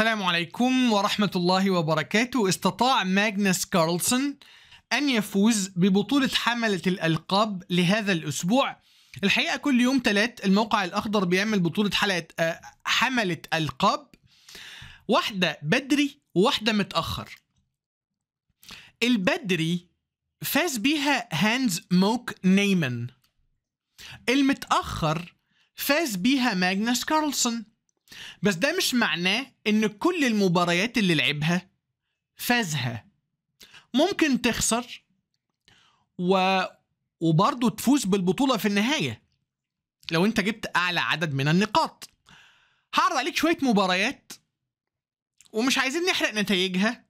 السلام عليكم ورحمة الله وبركاته استطاع ماجنس كارلسون أن يفوز ببطولة حملة الألقاب لهذا الأسبوع الحقيقة كل يوم تلات الموقع الأخضر بيعمل بطولة حلقة آه، حملة ألقاب واحدة بدري وواحدة متأخر البدري فاز بيها هانز موك نيمن المتأخر فاز بيها ماجنس كارلسون بس ده مش معناه ان كل المباريات اللي لعبها فازها ممكن تخسر و... وبرضه تفوز بالبطولة في النهاية لو انت جبت اعلى عدد من النقاط هعرض عليك شوية مباريات ومش عايزين نحرق نتائجها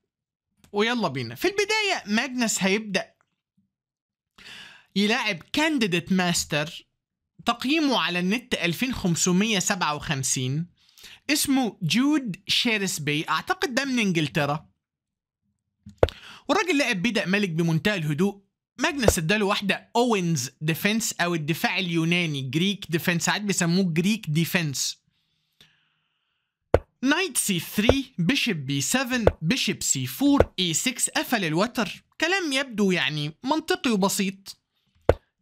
ويلا بينا في البداية ماجنس هيبدأ يلاعب كانديديت ماستر تقييمه على النت 2557 اسمه جود شيرسبي اعتقد ده من انجلترا والراجل لعب بدأ ملك بمنتهى الهدوء ماجنس اداله واحده اوينز ديفنس او الدفاع اليوناني جريك ديفنس ساعات بيسموه جريك ديفنس نايت سي 3 بيشب بي 7 بيشب سي 4 اي 6 قفل الوتر كلام يبدو يعني منطقي وبسيط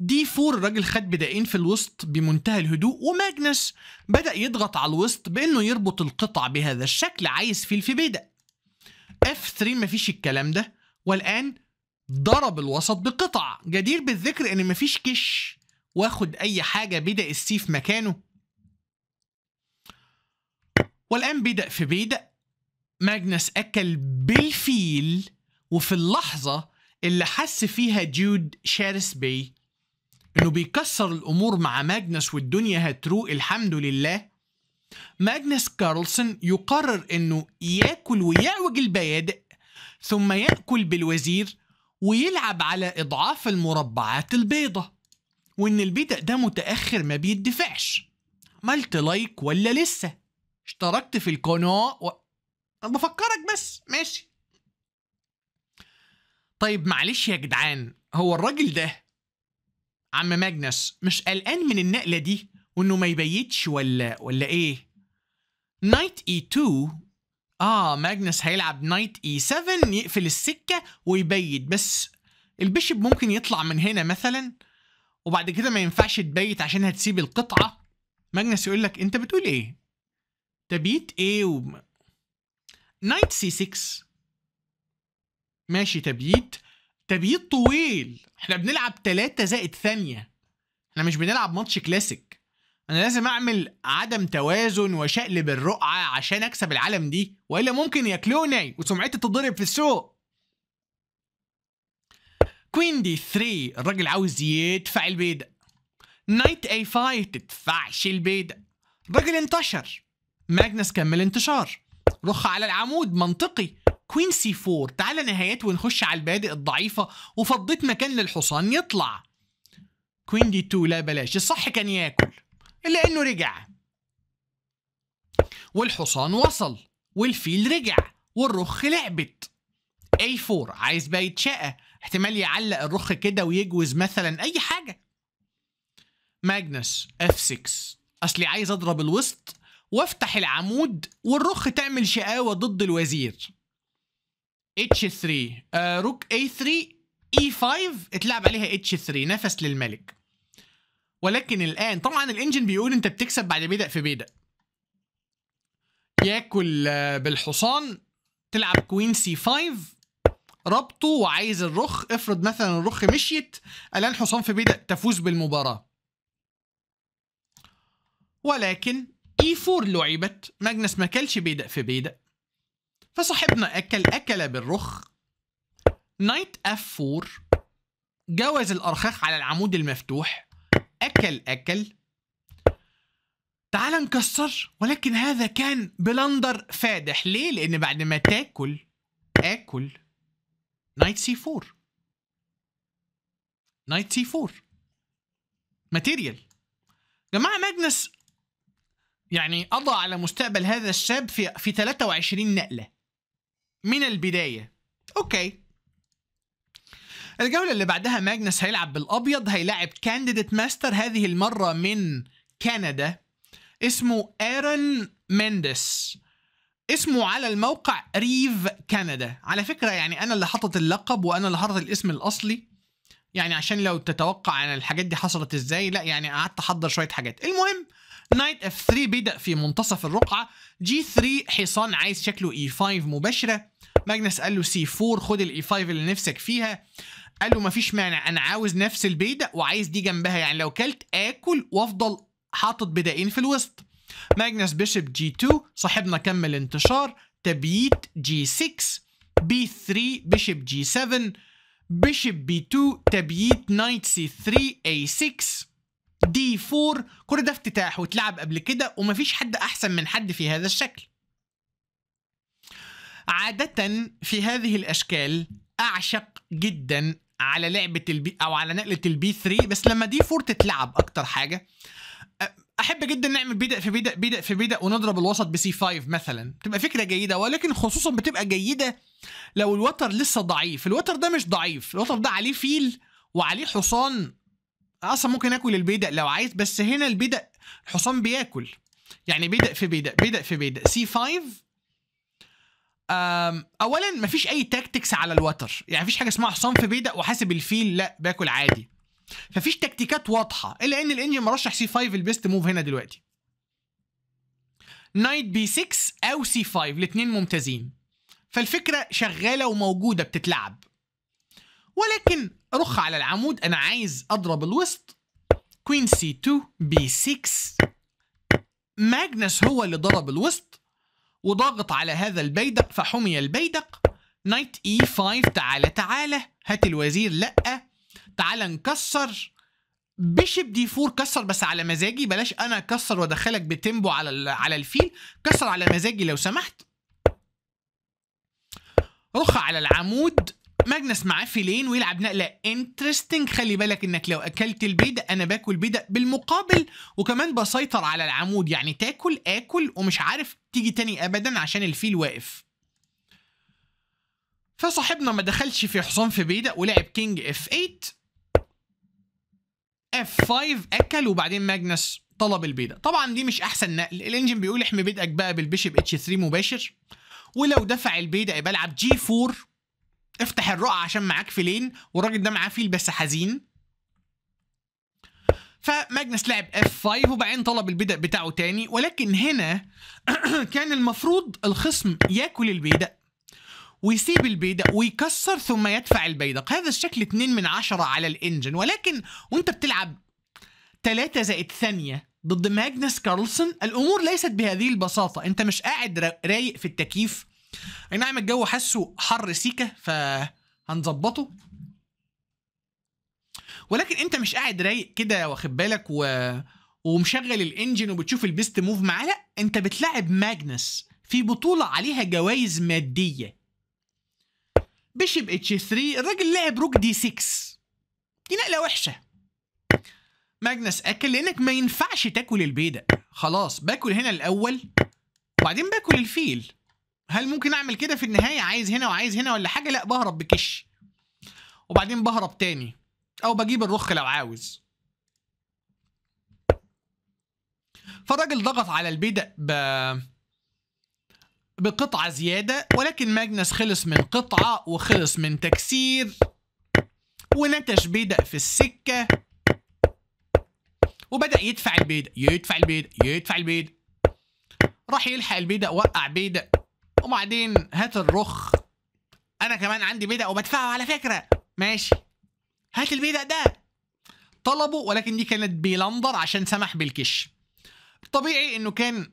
دي فور الراجل خد بدائين في الوسط بمنتهى الهدوء وماجنس بدأ يضغط على الوسط بأنه يربط القطع بهذا الشكل عايز فيل في بيدق اف 3 مفيش الكلام ده والآن ضرب الوسط بقطع جدير بالذكر ان مفيش كش واخد اي حاجة بدأ السي في مكانه والآن بدأ في بيدق ماجنس أكل بالفيل وفي اللحظة اللي حس فيها جود شارس بي انه بيكسر الامور مع ماجنس والدنيا هتروق الحمد لله ماجنس كارلسون يقرر انه ياكل ويعوج البيادق ثم ياكل بالوزير ويلعب على اضعاف المربعات البيضة وان البيدق ده متاخر ما بيدفعش عملت لايك ولا لسه اشتركت في القناه و... بفكرك بس ماشي طيب معلش يا جدعان هو الراجل ده عم ماجنس مش قلقان من النقلة دي وإنه ما يبيتش ولا ولا إيه؟ نايت إي 2 آه ماجنس هيلعب نايت إي 7 يقفل السكة ويبيت بس البيشب ممكن يطلع من هنا مثلا وبعد كده ما ينفعش تبيت عشان هتسيب القطعة ماجنس يقول لك أنت بتقول إيه؟ تبيت إيه و... نايت C6 ماشي تبييت تبييض طويل احنا بنلعب 3 زائد ثانيه احنا مش بنلعب ماتش كلاسيك انا لازم اعمل عدم توازن وشقلب الرقعه عشان اكسب العالم دي والا ممكن ياكلوني وسمعتي تتضرب في السوق كوين دي 3 الراجل عاوز يدفع البيضة نايت اي 5 تدفعش البيضة الراجل انتشر ماجنس كمل انتشار رخ على العمود منطقي كوين سي 4 تعالى نهايات ونخش على البادئ الضعيفه وفضيت مكان للحصان يطلع كوين دي 2 لا بلاش الصح كان ياكل الا انه رجع والحصان وصل والفيل رجع والرخ لعبت اي 4 عايز بقى يتشقى احتمال يعلق الرخ كده ويجوز مثلا اي حاجه ماجنس اف 6 اصلي عايز اضرب الوسط وافتح العمود والرخ تعمل شقاوه ضد الوزير اتش 3 آه روك اي 3 اي 5 اتلعب عليها اتش 3 نفس للملك ولكن الان طبعا الانجن بيقول انت بتكسب بعد بيدق في بيدق ياكل آه، بالحصان تلعب كوين سي 5 ربطه وعايز الرخ افرض مثلا الرخ مشيت الان حصان في بيدق تفوز بالمباراه ولكن اي e 4 لعبت ماجنس ما كلش بيدق في بيدق فصاحبنا أكل أكل بالرخ نايت اف 4 جوز الأرخاخ على العمود المفتوح أكل أكل تعال نكسر ولكن هذا كان بلندر فادح ليه؟ لأن بعد ما تاكل آكل نايت سي 4 نايت سي 4 ماتيريال جماعة ماجنس يعني قضى على مستقبل هذا الشاب في في 23 نقله من البداية اوكي الجولة اللي بعدها ماجنس هيلعب بالأبيض هيلاعب كانديديت ماستر هذه المرة من كندا اسمه ايرن مندس اسمه على الموقع ريف كندا على فكرة يعني أنا اللي حاطط اللقب وأنا اللي حاطط الاسم الأصلي يعني عشان لو تتوقع أنا الحاجات دي حصلت إزاي لا يعني قعدت أحضر شوية حاجات المهم نايت اف 3 بدأ في منتصف الرقعة جي 3 حصان عايز شكله اي e 5 مباشرة ماجنس قال له سي 4 خد الاي 5 e اللي نفسك فيها قال له مفيش مانع انا عاوز نفس البيدق وعايز دي جنبها يعني لو كلت اكل وافضل حاطط بدقين في الوسط ماجنس بيشب جي 2 صاحبنا كمل انتشار تبييت جي 6 بي 3 بيشب جي 7 بيشب بي 2 تبييت نايت سي 3 اي 6 دي 4 كل ده افتتاح واتلعب قبل كده ومفيش حد احسن من حد في هذا الشكل عادة في هذه الاشكال اعشق جدا على لعبة البي او على نقلة البي 3 بس لما دي 4 تتلعب اكتر حاجة احب جدا نعمل بيدق في بيدق بيدق في بيدق ونضرب الوسط بسي 5 مثلا تبقى فكره جيده ولكن خصوصا بتبقى جيده لو الوتر لسه ضعيف الوتر ده مش ضعيف الوتر ده عليه فيل وعليه حصان اصلا ممكن اكل البيدق لو عايز بس هنا البيدق الحصان بياكل يعني بيدق في بيدق بيدق في بيدق سي 5 اولا مفيش اي تاكتكس على الوتر يعني مفيش حاجه اسمها حصان في بيدق وحاسب الفيل لا باكل عادي ففيش تكتيكات واضحه الا ان الانجن مرشح سي 5 البيست موف هنا دلوقتي نايت بي 6 او سي 5 الاثنين ممتازين فالفكره شغاله وموجوده بتتلعب ولكن أرخ على العمود أنا عايز أضرب الوسط كوين سي 2 بي 6 ماجنس هو اللي ضرب الوسط وضاغط على هذا البيدق فحمي البيدق نايت اي 5 تعالى تعالى هات الوزير لا تعالى نكسر بيشب دي 4 كسر بس على مزاجي بلاش انا اكسر وادخلك بتيمبو على على الفيل كسر على مزاجي لو سمحت رخ على العمود ماجنس معاه فيلين ويلعب نقله انترستنج خلي بالك انك لو اكلت البيض انا باكل بيض بالمقابل وكمان بسيطر على العمود يعني تاكل اكل ومش عارف تيجي تاني ابدا عشان الفيل واقف فصاحبنا ما دخلش في حصان في بيدا ولعب كينج اف 8 اف 5 اكل وبعدين ماجنس طلب البيدا طبعا دي مش احسن نقل الانجن بيقول احمي بيدك بقى بالبيشب اتش 3 مباشر ولو دفع البيدا يبقى العب جي 4 افتح الرقعة عشان معاك فيلين والراجل ده معاه فيل بس حزين فماجنس لعب اف 5 وبعدين طلب البدء بتاعه تاني ولكن هنا كان المفروض الخصم ياكل البيدق ويسيب البيدق ويكسر ثم يدفع البيدق هذا الشكل 2 من 10 على الانجن ولكن وانت بتلعب 3 زائد ثانيه ضد ماجنس كارلسون الامور ليست بهذه البساطه انت مش قاعد رايق في التكييف اي نعم الجو حاسه حر سيكه فهنظبطه ولكن انت مش قاعد رايق كده واخد بالك و... ومشغل الانجن وبتشوف البيست موف معاه لا انت بتلعب ماجنس في بطوله عليها جوائز ماديه بيشب اتش 3 الراجل لعب روك دي 6 دي نقله وحشه ماجنس اكل لانك ما ينفعش تاكل البيدق خلاص باكل هنا الاول وبعدين باكل الفيل هل ممكن اعمل كده في النهايه عايز هنا وعايز هنا ولا حاجه لا بهرب بكش وبعدين بهرب تاني او بجيب الرخ لو عاوز فالراجل ضغط على البيدق ب... بقطعة زيادة ولكن ماجنس خلص من قطعة وخلص من تكسير ونتش بيدق في السكة وبدأ يدفع البيدق يدفع البيدق يدفع البيدق راح يلحق البيدق وقع بيدق وبعدين هات الرخ انا كمان عندي بيدق وبدفعه على فكره ماشي هات البيدق ده طلبه ولكن دي كانت بيلندر عشان سمح بالكش طبيعي انه كان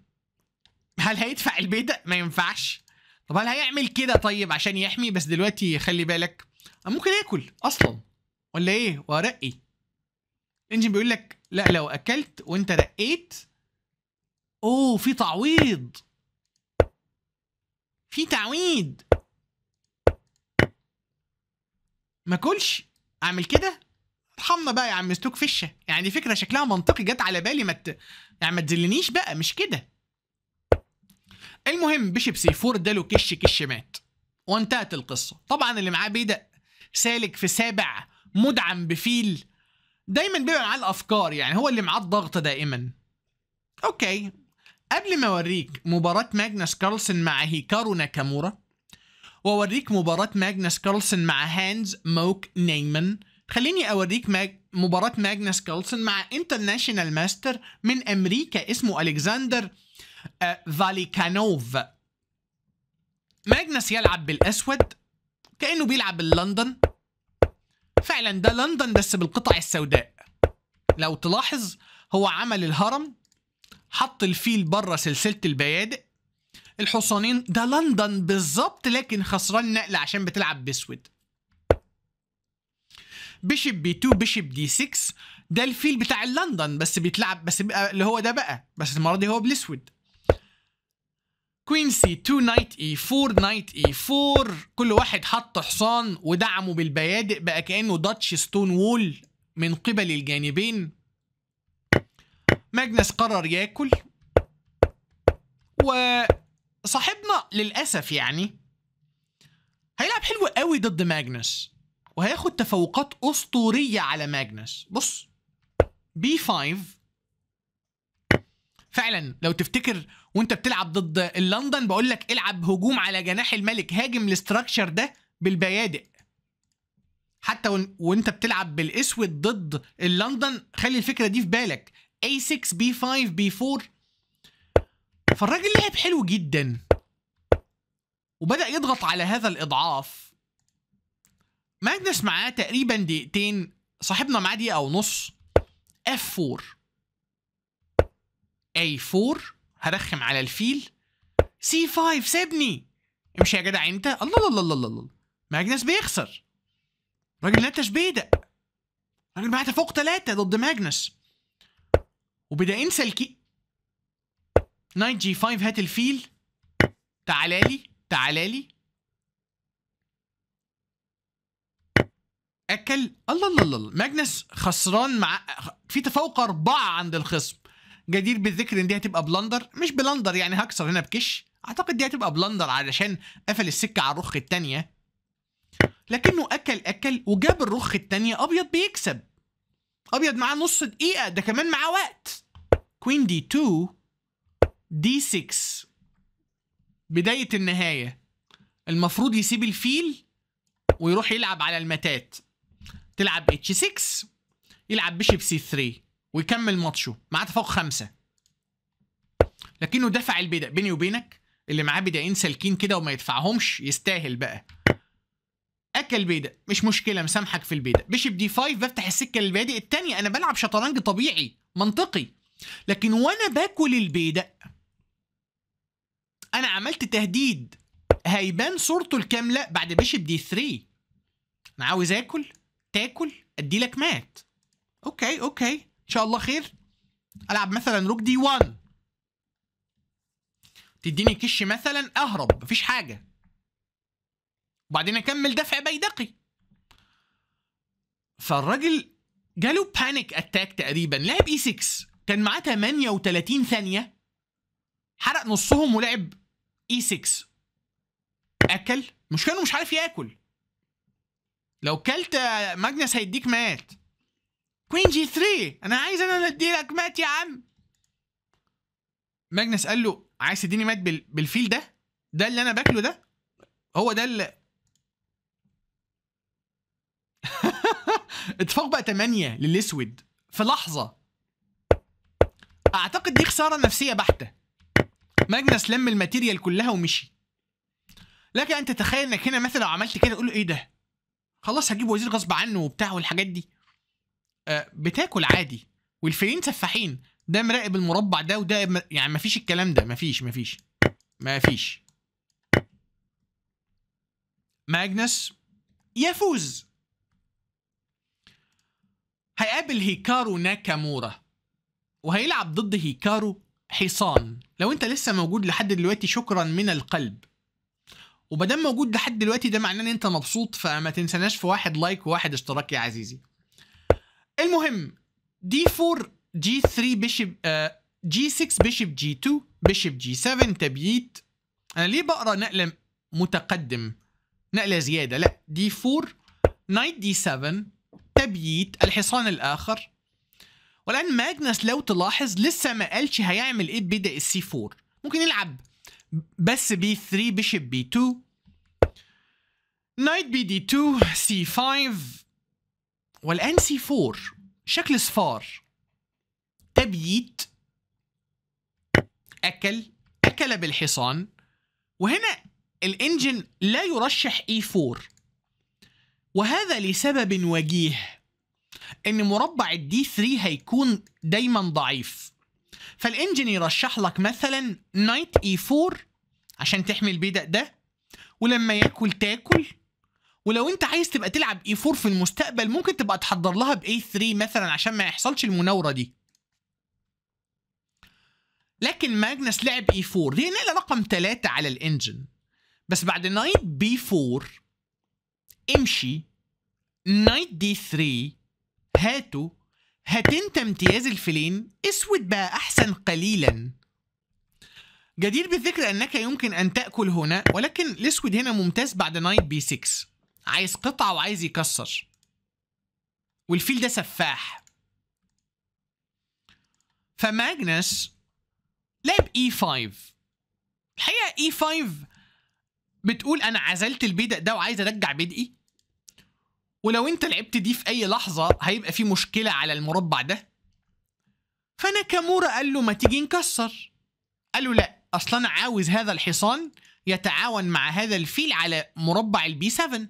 هل هيدفع البيدق ما ينفعش طب هل هيعمل كده طيب عشان يحمي بس دلوقتي خلي بالك ممكن اكل اصلا ولا ايه وارقي انجن بيقول لك لا لو اكلت وانت رقيت اوه في تعويض في تعويض ما كلش اعمل كده ارحمنا بقى يا عم ستوك فشه يعني دي فكره شكلها منطقي جت على بالي ما مت... يعني ما تذلنيش بقى مش كده المهم بيشب سي 4 اداله كش كش مات وانتهت القصه طبعا اللي معاه بيدق سالك في سابع مدعم بفيل دايما بيبقى معاه الافكار يعني هو اللي معاه الضغط دائما اوكي قبل ما اوريك مباراه ماجنس كارلسن مع هيكارو ناكامورا واوريك مباراه ماجنس كارلسن مع هانز موك نيمان خليني اوريك ماج... مباراه ماجنس كارلسن مع انترناشونال ماستر من امريكا اسمه الكسندر آه، فاليكانوف ماجنس يلعب بالاسود كانه بيلعب باللندن فعلا ده لندن بس بالقطع السوداء لو تلاحظ هو عمل الهرم حط الفيل بره سلسله البيادق الحصانين ده لندن بالظبط لكن خسران نقل عشان بتلعب باسود بيشب بي 2 بيشب دي 6 ده الفيل بتاع لندن بس بيتلعب بس بقى اللي هو ده بقى بس المره دي هو بالاسود كوين سي 2 نايت اي 4 نايت اي 4 كل واحد حط حصان ودعمه بالبيادق بقى كانه داتش ستون وول من قبل الجانبين ماجنس قرر ياكل وصاحبنا للاسف يعني هيلعب حلو قوي ضد ماجنس وهياخد تفوقات اسطوريه على ماجنس بص بي 5 فعلا لو تفتكر وانت بتلعب ضد اللندن بقول لك العب هجوم على جناح الملك هاجم الاستراكشر ده بالبيادق حتى وانت بتلعب بالاسود ضد اللندن خلي الفكره دي في بالك A6 B5 B4 فالراجل لعب حلو جدا وبدأ يضغط على هذا الإضعاف ماجنس معاه تقريبا دقيقتين صاحبنا معاه دقيقة نص F4 A4 هرخم على الفيل C5 سيبني امشي يا جدع انت الله الله الله الله الله ماجنس بيخسر راجل نتش بيدق راجل معاه تفوق ثلاثة ضد ماجنس انسى الكي نايت جي 5 هات الفيل تعالى لي تعالى لي اكل الله الله الله ماجنس خسران مع في تفوق اربعه عند الخصم جدير بالذكر ان دي هتبقى بلندر مش بلندر يعني هكسر هنا بكش اعتقد دي هتبقى بلندر علشان قفل السكه على الرخ الثانيه لكنه اكل اكل وجاب الرخ الثانيه ابيض بيكسب ابيض معاه نص دقيقه ده كمان معاه وقت كوين دي 2 دي 6 بدايه النهايه المفروض يسيب الفيل ويروح يلعب على المتات تلعب اتش 6 يلعب بشيب سي 3 ويكمل ماتشه معاه تفوق خمسة لكنه دفع البدأ بيني وبينك اللي معاه بدائين سالكين كده وما يدفعهمش يستاهل بقى السكه البيضاء مش مشكله مسامحك في البيضاء بشب دي 5 بفتح السكه البيضاء الثانيه انا بلعب شطرنج طبيعي منطقي لكن وانا باكل البيضاء انا عملت تهديد هيبان صورته الكامله بعد بشب دي 3 انا عاوز اكل تاكل ادي لك مات اوكي اوكي ان شاء الله خير العب مثلا روك دي 1 تديني كش مثلا اهرب مفيش حاجه وبعدين اكمل دفع بيدقي فالراجل جاله بانيك اتاك تقريبا لعب اي e 6 كان معاه 38 ثانيه حرق نصهم ولعب اي e 6 اكل مش كانه مش عارف ياكل لو كلت ماجنس هيديك مات كوين جي 3 انا عايز انا ادي لك مات يا عم ماجنس قال له عايز تديني مات بالفيل ده ده اللي انا باكله ده هو ده اللي اتفاق بقى 8 للاسود في لحظه اعتقد دي خساره نفسيه بحته ماجنس لم الماتيريال كلها ومشي لك ان تتخيل انك هنا مثلا لو عملت كده تقول له ايه ده خلاص هجيب وزير غصب عنه وبتاع والحاجات دي آه بتاكل عادي والفيلين سفاحين ده مراقب المربع ده وده يعني مفيش الكلام ده مفيش مفيش مفيش ماجنس يفوز هيقابل هيكارو ناكامورا وهيلعب ضد هيكارو حصان لو انت لسه موجود لحد دلوقتي شكرا من القلب ومادام موجود لحد دلوقتي ده معناه ان انت مبسوط فما تنسناش في واحد لايك وواحد اشتراك يا عزيزي المهم دي 4 جي 3 بيشب جي 6 بيشب جي 2 بيشب جي 7 تبييت انا ليه بقرا نقله متقدم نقله زياده لا دي 4 نايت دي 7 تبييت الحصان الآخر والآن ماجنس لو تلاحظ لسه ما قالش هيعمل إيه بدا السي 4 ممكن يلعب بس بي 3 بيشب بي 2 نايت بي دي 2 سي 5 والآن سي 4 شكل صفار تبييت أكل أكل بالحصان وهنا الانجن لا يرشح اي e 4 وهذا لسبب وجيه ان مربع الدي 3 هيكون دايما ضعيف فالانجن يرشح لك مثلا نايت اي e 4 عشان تحمي البيدق ده ولما ياكل تاكل ولو انت عايز تبقى تلعب اي e 4 في المستقبل ممكن تبقى تحضر لها باي 3 مثلا عشان ما يحصلش المناوره دي لكن ماجنس لعب اي 4 دي نقله رقم 3 على الانجن بس بعد نايت بي 4 امشي نايت دي 3 هاتوا هات انت امتياز الفيلين اسود بقى احسن قليلا جدير بالذكر انك يمكن ان تاكل هنا ولكن الاسود هنا ممتاز بعد نايت بي 6 عايز قطعه وعايز يكسر والفيل ده سفاح فماجنس لعب اي e 5 الحقيقه اي e 5 بتقول انا عزلت البيدق ده وعايز ارجع بدقي ولو انت لعبت دي في اي لحظه هيبقى في مشكله على المربع ده فناكامورا قال له ما تيجي نكسر قال له لا اصلا انا عاوز هذا الحصان يتعاون مع هذا الفيل على مربع البي 7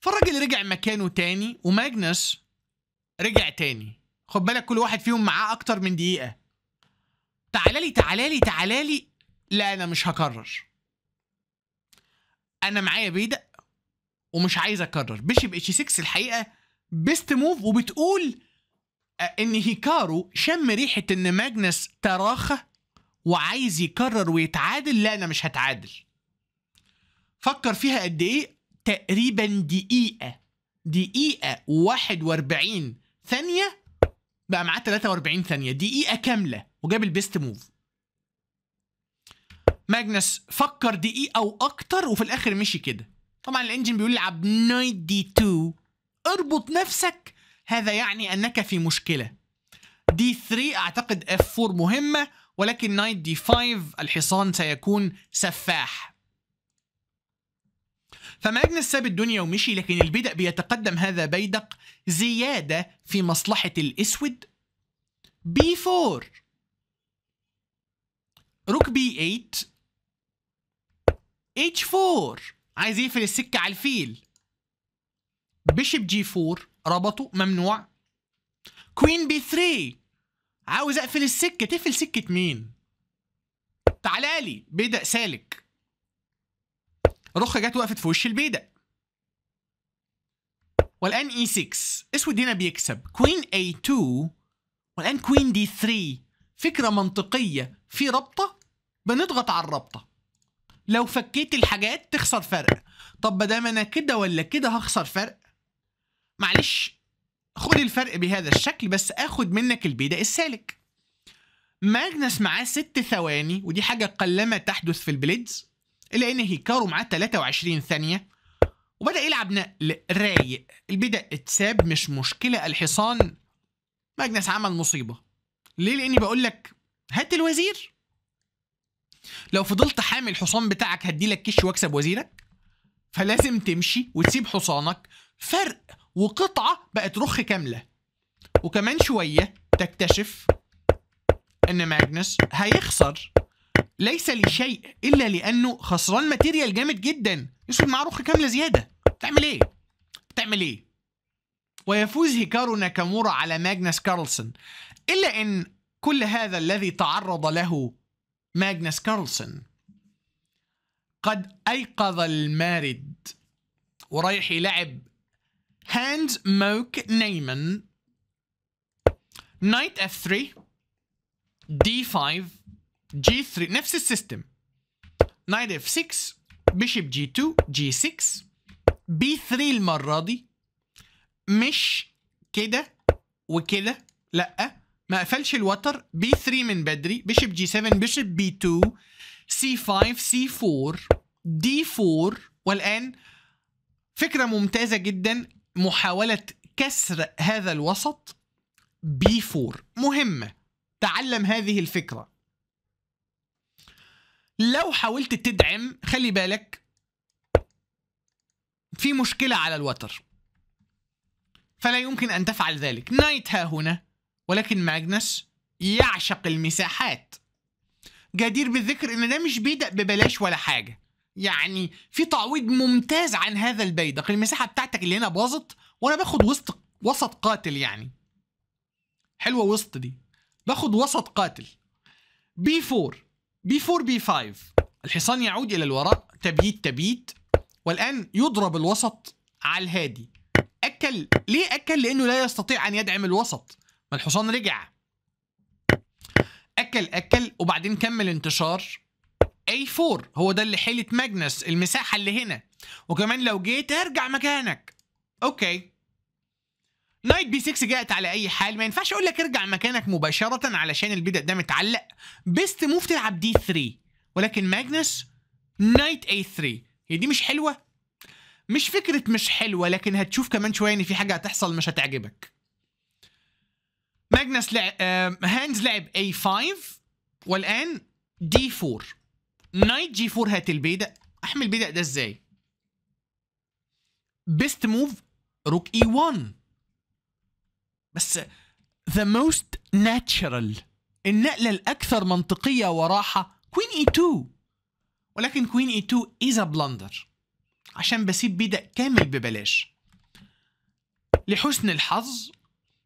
فالراجل رجع مكانه تاني وماجنس رجع تاني خد بالك كل واحد فيهم معاه اكتر من دقيقه تعالى لي تعالى لي تعالى لي لا انا مش هكرر انا معايا بيدق ومش عايز اكرر بيشيب اتش 6 الحقيقه بيست موف وبتقول آه، ان هيكارو شم ريحه ان ماجنس تراخى وعايز يكرر ويتعادل لا انا مش هتعادل فكر فيها قد ايه تقريبا دقيقه دقيقه و41 ثانيه بقى معاه 43 ثانيه دقيقه كامله وجاب البيست موف ماجنس فكر دقيقه واكتر وفي الاخر مشي كده طبعا الانجن بيقول العب 92 اربط نفسك هذا يعني انك في مشكله دي 3 اعتقد اف 4 مهمه ولكن نايت دي 5 الحصان سيكون سفاح فماجنس ساب الدنيا ومشي لكن البدء بيتقدم هذا بيدق زيادة في مصلحة الأسود بي 4 روك بي 8 اتش 4 عايز يقفل السكه على الفيل بشب جي 4 ربطه ممنوع كوين بي 3 عاوز اقفل السكه تقفل سكه مين تعالى لي بيدق سالك رخ جت وقفت في وش البيدق والان اي e 6 اسود هنا بيكسب كوين اي 2 والان كوين دي 3 فكره منطقيه في رابطه بنضغط على الرابطه لو فكيت الحاجات تخسر فرق طب ما انا كده ولا كده هخسر فرق معلش خد الفرق بهذا الشكل بس اخد منك البيدق السالك ماجنس معاه ست ثواني ودي حاجة قلما تحدث في البليدز إلا إن هيكارو معاه 23 ثانية وبدأ يلعب نقل رايق البيدق اتساب مش مشكلة الحصان ماجنس عمل مصيبة ليه لأني بقول لك هات الوزير لو فضلت حامي الحصان بتاعك هديلك كش واكسب وزيرك فلازم تمشي وتسيب حصانك فرق وقطعه بقت رخ كامله وكمان شويه تكتشف ان ماجنس هيخسر ليس لشيء الا لانه خسران ماتيريال جامد جدا يسود معاه رخ كامله زياده بتعمل ايه بتعمل ايه ويفوز هيكارو ناكامورا على ماجنس كارلسون الا ان كل هذا الذي تعرض له ماغنس كارلسون قد أيقظ المارد ورايح يلعب هاند موك نيمان نايت اف 3 دي 5 جي 3 نفس السيستم نايت اف 6 بيشب جي 2 جي 6 بي 3 المرة دي مش كده وكده لأ ما قفلش الوتر بي 3 من بدري بيشب جي 7 بيشب بي 2 سي 5 سي 4 دي 4 والان فكره ممتازه جدا محاوله كسر هذا الوسط بي 4 مهمه تعلم هذه الفكره لو حاولت تدعم خلي بالك في مشكله على الوتر فلا يمكن ان تفعل ذلك نايت ها هنا ولكن ماجنس يعشق المساحات جدير بالذكر ان ده مش بيدق ببلاش ولا حاجه يعني في تعويض ممتاز عن هذا البيدق المساحه بتاعتك اللي هنا باظت وانا باخد وسط وسط قاتل يعني حلوه وسط دي باخد وسط قاتل بي 4 بي 4 بي 5 الحصان يعود الى الوراء تبييت تبييت والان يضرب الوسط على الهادي اكل ليه اكل لانه لا يستطيع ان يدعم الوسط ما الحصان رجع اكل اكل وبعدين كمل انتشار A4 هو ده اللي حيلة ماجنس المساحة اللي هنا وكمان لو جيت ارجع مكانك اوكي نايت بي 6 جاءت على اي حال ما ينفعش اقول لك ارجع مكانك مباشرة علشان البدء ده متعلق بيست موف تلعب دي 3 ولكن ماجنس نايت اي 3 هي دي مش حلوة مش فكرة مش حلوة لكن هتشوف كمان شوية ان في حاجة هتحصل مش هتعجبك ماجنس لعب هانز لعب اي 5 والان دي 4 نايت جي 4 هات البيدا احمل البيدا ده ازاي بيست موف روك اي 1 بس ذا موست ناتشرال النقله الاكثر منطقيه وراحه كوين اي 2 ولكن كوين اي 2 از بلندر عشان بسيب بيدق كامل ببلاش لحسن الحظ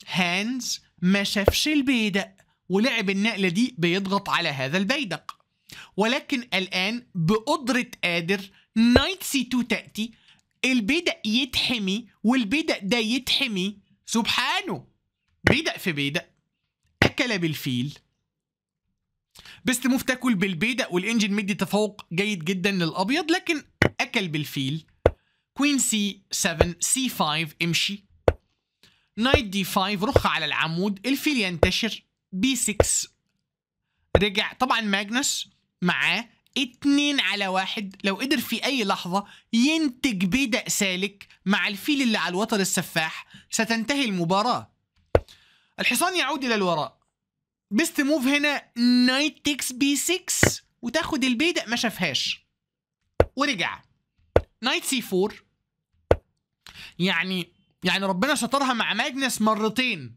هانز ما شافش البيدق ولعب النقلة دي بيضغط على هذا البيدق ولكن الآن بقدرة قادر نايت سي 2 تأتي البيدق يتحمي والبيدق ده يتحمي سبحانه بيدق في بيدق أكل بالفيل بيست موف تاكل بالبيدق والانجن مدي تفوق جيد جدا للابيض لكن اكل بالفيل كوين سي 7 سي 5 امشي نايت دي 5 رخ على العمود الفيل ينتشر بي 6 رجع طبعا ماجنس معاه 2 على 1 لو قدر في اي لحظة ينتج بدأ سالك مع الفيل اللي على الوتر السفاح ستنتهي المباراة الحصان يعود الى الوراء بيست موف هنا نايت تكس بي 6 وتاخد البيدا ما شافهاش ورجع نايت سي 4 يعني يعني ربنا شطرها مع ماجنس مرتين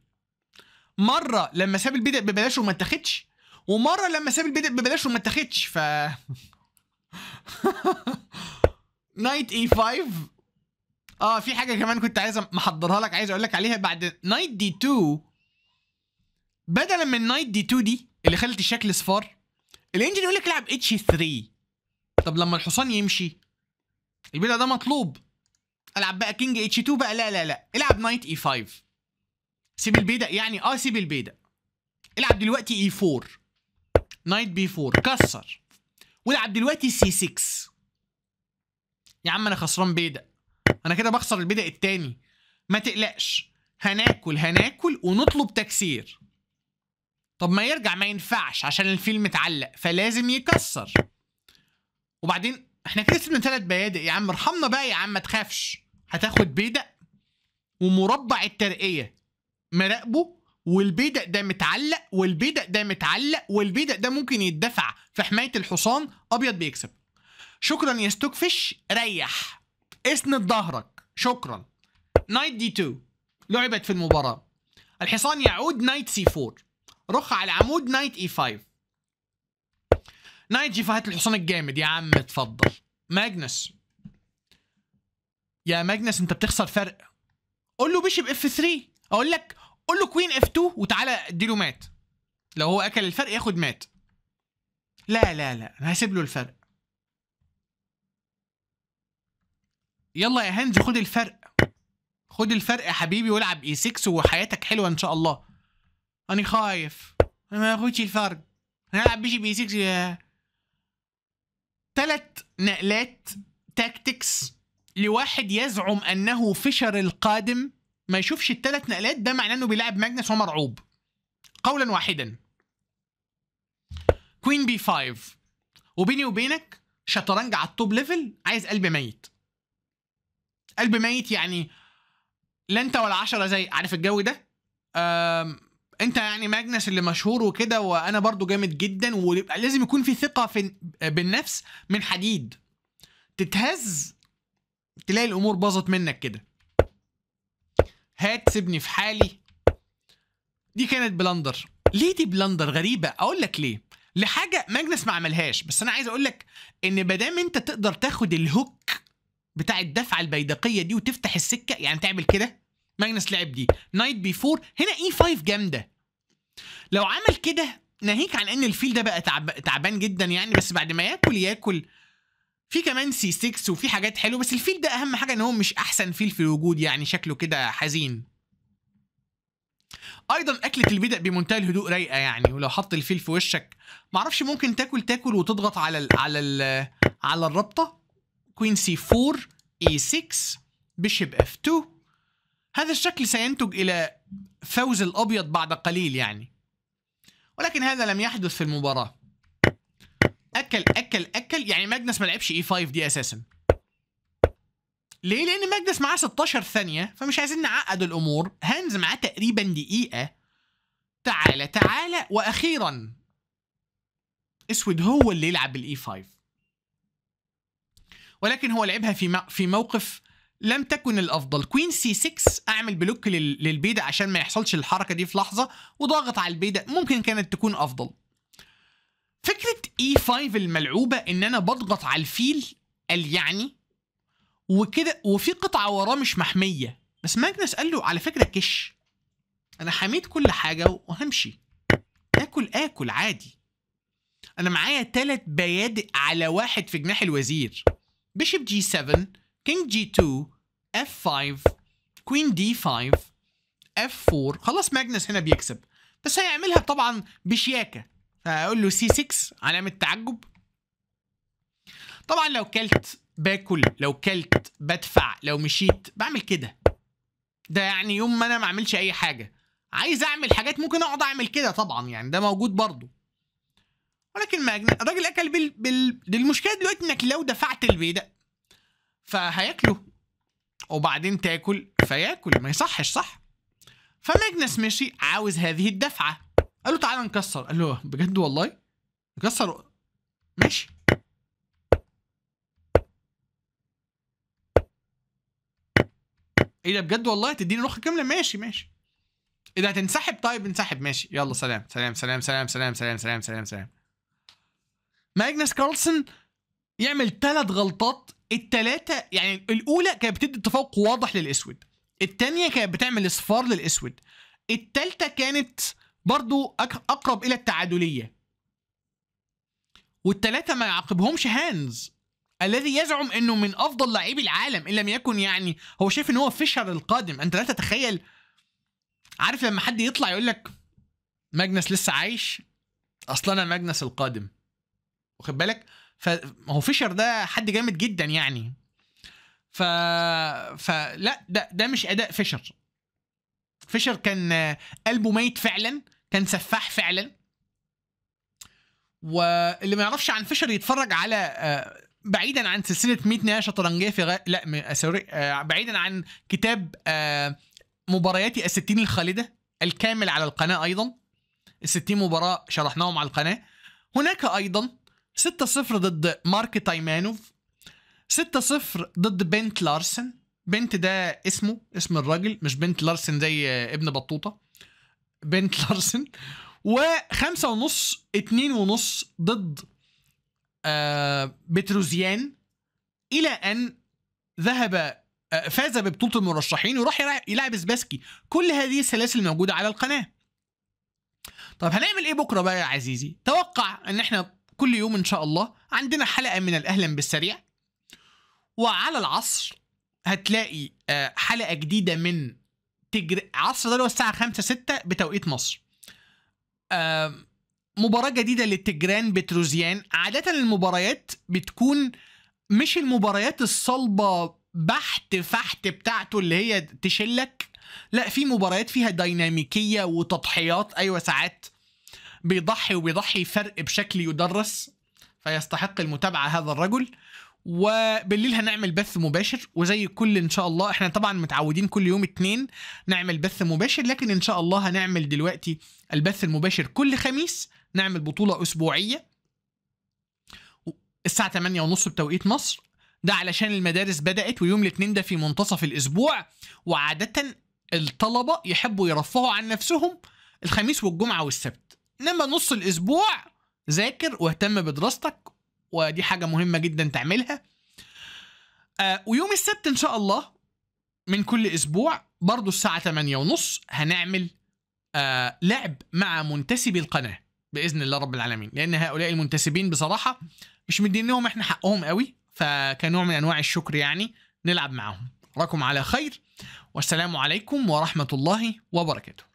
مره لما ساب البدء ببلاش وما اتاخدش ومره لما ساب البدء ببلاش وما اتاخدش ف نايت اي 5 اه في حاجه كمان كنت عايز محضرها لك عايز اقول لك عليها بعد نايت دي 2 بدلا من نايت دي 2 دي اللي خلت الشكل صفار الانجن يقول لك العب اتش 3 طب لما الحصان يمشي البدء ده مطلوب العب بقى كينج اتش 2 بقى لا لا لا العب نايت اي 5 سيب البيدا يعني اه سيب البيدا العب دلوقتي اي 4 نايت بي 4 كسر والعب دلوقتي سي 6 يا عم انا خسران بيدا انا كده بخسر البيدا الثاني ما تقلقش هناكل هناكل ونطلب تكسير طب ما يرجع ما ينفعش عشان الفيلم اتعلق فلازم يكسر وبعدين احنا كسبنا ثلاث بيادق يا عم ارحمنا بقى يا عم ما تخافش هتاخد بيدق ومربع الترقيه مراقبه والبيدق ده متعلق والبيدق ده متعلق والبيدق ده ممكن يتدفع في حمايه الحصان ابيض بيكسب شكرا يا ستوكفش ريح اسند ظهرك شكرا نايت دي 2 لعبت في المباراه الحصان يعود نايت سي 4 رخ على العمود نايت اي 5 نايجي فهات الحصان الجامد يا عم اتفضل ماجنس يا ماجنس انت بتخسر فرق قول له بيشب اف 3 اقول لك قول له كوين اف 2 وتعالى اديله مات لو هو اكل الفرق ياخد مات لا لا لا انا هسيب له الفرق يلا يا هانز خد الفرق خد الفرق يا حبيبي والعب اي 6 وحياتك حلوه ان شاء الله انا خايف انا ما اخدش الفرق هنلعب بيشب اي 6 يا ثلاث نقلات تاكتكس لواحد يزعم انه فيشر القادم ما يشوفش الثلاث نقلات ده معناه انه بيلعب ماجنس ومرعوب قولا واحدا كوين بي 5 وبيني وبينك شطرنج على التوب ليفل عايز قلب ميت قلب ميت يعني لا انت ولا عشرة زي عارف الجو ده انت يعني ماجنس اللي مشهور وكده وانا برضو جامد جدا ولازم يكون في ثقه في بالنفس من حديد تتهز تلاقي الامور باظت منك كده هات سيبني في حالي دي كانت بلندر ليه دي بلندر غريبه اقول لك ليه لحاجه ماجنس ما عملهاش بس انا عايز اقول لك ان ما دام انت تقدر تاخد الهوك بتاع الدفعه البيدقيه دي وتفتح السكه يعني تعمل كده ماجنس لعب دي نايت بي 4 هنا اي e 5 جامده لو عمل كده ناهيك عن ان الفيل ده بقى تعب... تعبان جدا يعني بس بعد ما ياكل ياكل في كمان سي 6 وفي حاجات حلوه بس الفيل ده اهم حاجه ان هو مش احسن فيل في الوجود يعني شكله كده حزين ايضا اكله البدء بمنتهى الهدوء رايقه يعني ولو حط الفيل في وشك معرفش ممكن تاكل تاكل وتضغط على الـ على الـ على الرابطه كوين سي 4 اي 6 بيشب اف 2 هذا الشكل سينتج إلى فوز الأبيض بعد قليل يعني ولكن هذا لم يحدث في المباراة أكل أكل أكل يعني ماجنس ما لعبش إي 5 دي أساسا ليه؟ لأن ماجنس معاه 16 ثانية فمش عايزين نعقد الأمور هانز معاه تقريبا دقيقة تعالى تعالى وأخيرا اسود هو اللي يلعب بالاي 5 ولكن هو لعبها في في موقف لم تكن الافضل كوين سي 6 اعمل بلوك للبيدا عشان ما يحصلش الحركه دي في لحظه وضاغط على البيدا ممكن كانت تكون افضل فكره اي e 5 الملعوبه ان انا بضغط على الفيل قال يعني وكده وفي قطعه وراه مش محميه بس ماجنس قال له على فكره كش انا حميت كل حاجه وهمشي اكل اكل عادي انا معايا ثلاث بيادق على واحد في جناح الوزير بيشب جي 7 كينج جي 2 اف 5 كوين دي 5 اف 4 خلاص ماجنس هنا بيكسب بس هيعملها طبعا بشياكه فاقول له سي 6 علامه تعجب طبعا لو كلت باكل لو كلت بدفع لو مشيت بعمل كده ده يعني يوم ما انا ما اعملش اي حاجه عايز اعمل حاجات ممكن اقعد اعمل كده طبعا يعني ده موجود برضه ولكن ماجنس الراجل اكل بال... بال... المشكله دلوقتي انك لو دفعت ده فهياكله وبعدين تاكل فياكل ما يصحش صح فماجنس مشي عاوز هذه الدفعه قال له تعالى نكسر قال له بجد والله نكسر ماشي ايه ده بجد والله تديني روح كامله ماشي ماشي ايه ده هتنسحب طيب انسحب ماشي يلا سلام سلام سلام سلام سلام سلام سلام سلام سلام ماجنس كارلسون يعمل ثلاث غلطات التلاتة يعني الاولى كانت بتدي تفوق واضح للاسود الثانيه كانت بتعمل اصفار للاسود الثالثه كانت برضو اقرب الى التعادليه والثلاثه ما يعاقبهمش هانز الذي يزعم انه من افضل لاعبي العالم ان لم يكن يعني هو شايف ان هو فيشر القادم انت لا تتخيل عارف لما حد يطلع يقول لك ماجنس لسه عايش اصلا انا ماجنس القادم واخد بالك فهو فيشر ده حد جامد جدا يعني ف فلا ده ده مش اداء فيشر فيشر كان قلبه ميت فعلا كان سفاح فعلا واللي ما يعرفش عن فيشر يتفرج على آه، بعيدا عن سلسله 100 نهايه شطرنجيه في غ... لا آه، سوري آه، بعيدا عن كتاب مبارياتي الستين الخالده الكامل على القناه ايضا الستين مباراه شرحناهم على القناه هناك ايضا 6-0 ضد مارك تايمانوف 6-0 ضد بنت لارسن بنت ده اسمه اسم الراجل مش بنت لارسن زي ابن بطوطة بنت لارسن و5.5 2.5 ونص ضد آه بتروزيان إلى أن ذهب آه، فاز ببطولة المرشحين وراح يلعب سباسكي كل هذه السلاسل موجودة على القناة طب هنعمل ايه بكرة بقى يا عزيزي توقع ان احنا كل يوم ان شاء الله عندنا حلقه من الاهلا بالسريع وعلى العصر هتلاقي آه، حلقه جديده من تجر... عصر ده اللي هو الساعه 5 6 بتوقيت مصر آه، مباراه جديده للتجران بتروزيان عاده المباريات بتكون مش المباريات الصلبه بحت فحت بتاعته اللي هي تشلك لا في مباريات فيها ديناميكيه وتضحيات ايوه ساعات بيضحي وبيضحي فرق بشكل يدرس فيستحق المتابعة هذا الرجل وبالليل هنعمل بث مباشر وزي كل ان شاء الله احنا طبعا متعودين كل يوم اتنين نعمل بث مباشر لكن ان شاء الله هنعمل دلوقتي البث المباشر كل خميس نعمل بطولة اسبوعية الساعة 8 ونص بتوقيت مصر ده علشان المدارس بدأت ويوم الاثنين ده في منتصف الأسبوع وعادة الطلبة يحبوا يرفهوا عن نفسهم الخميس والجمعة والسبت انما نص الاسبوع ذاكر واهتم بدراستك ودي حاجه مهمه جدا تعملها آه ويوم السبت ان شاء الله من كل اسبوع برضو الساعه 8 ونص هنعمل آه لعب مع منتسبي القناه باذن الله رب العالمين لان هؤلاء المنتسبين بصراحه مش مدينهم احنا حقهم قوي فكنوع من انواع الشكر يعني نلعب معاهم راكم على خير والسلام عليكم ورحمه الله وبركاته